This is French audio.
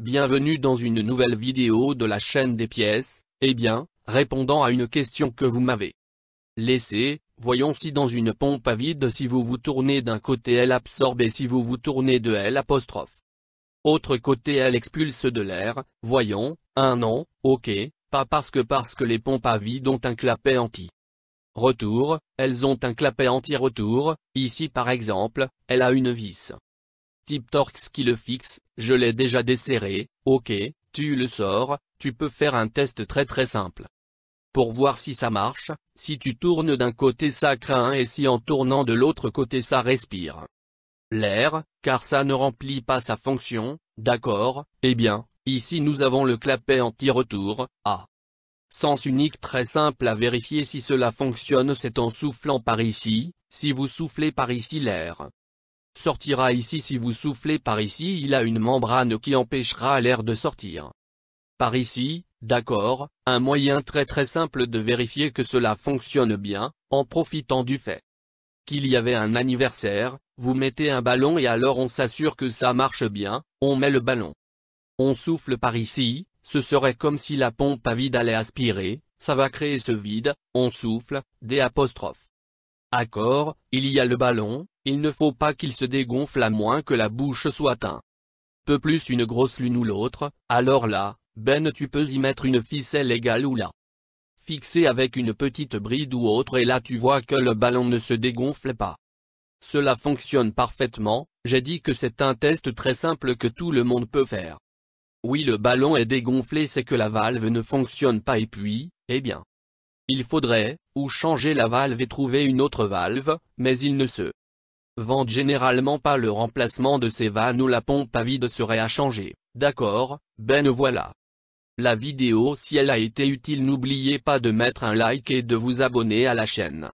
Bienvenue dans une nouvelle vidéo de la chaîne des pièces, eh bien, répondant à une question que vous m'avez laissée, voyons si dans une pompe à vide si vous vous tournez d'un côté elle absorbe et si vous vous tournez de elle apostrophe. Autre côté elle expulse de l'air, voyons, un an, ok, pas parce que parce que les pompes à vide ont un clapet anti. Retour, elles ont un clapet anti-retour, ici par exemple, elle a une vis. Type Torx qui le fixe, je l'ai déjà desserré, ok, tu le sors, tu peux faire un test très très simple. Pour voir si ça marche, si tu tournes d'un côté ça craint et si en tournant de l'autre côté ça respire. L'air, car ça ne remplit pas sa fonction, d'accord, eh bien, ici nous avons le clapet anti-retour, A. Sens unique très simple à vérifier si cela fonctionne c'est en soufflant par ici, si vous soufflez par ici l'air, sortira ici si vous soufflez par ici il a une membrane qui empêchera l'air de sortir. Par ici, d'accord, un moyen très très simple de vérifier que cela fonctionne bien, en profitant du fait qu'il y avait un anniversaire, vous mettez un ballon et alors on s'assure que ça marche bien, on met le ballon. On souffle par ici, ce serait comme si la pompe à vide allait aspirer, ça va créer ce vide, on souffle, des apostrophes. il y a le ballon, il ne faut pas qu'il se dégonfle à moins que la bouche soit un peu plus une grosse l'une ou l'autre, alors là, ben tu peux y mettre une ficelle égale ou là. Fixer avec une petite bride ou autre et là tu vois que le ballon ne se dégonfle pas. Cela fonctionne parfaitement, j'ai dit que c'est un test très simple que tout le monde peut faire. Oui le ballon est dégonflé c'est que la valve ne fonctionne pas et puis, eh bien. Il faudrait, ou changer la valve et trouver une autre valve, mais il ne se vendent généralement pas le remplacement de ces vannes ou la pompe à vide serait à changer, d'accord, ben voilà. La vidéo si elle a été utile n'oubliez pas de mettre un like et de vous abonner à la chaîne.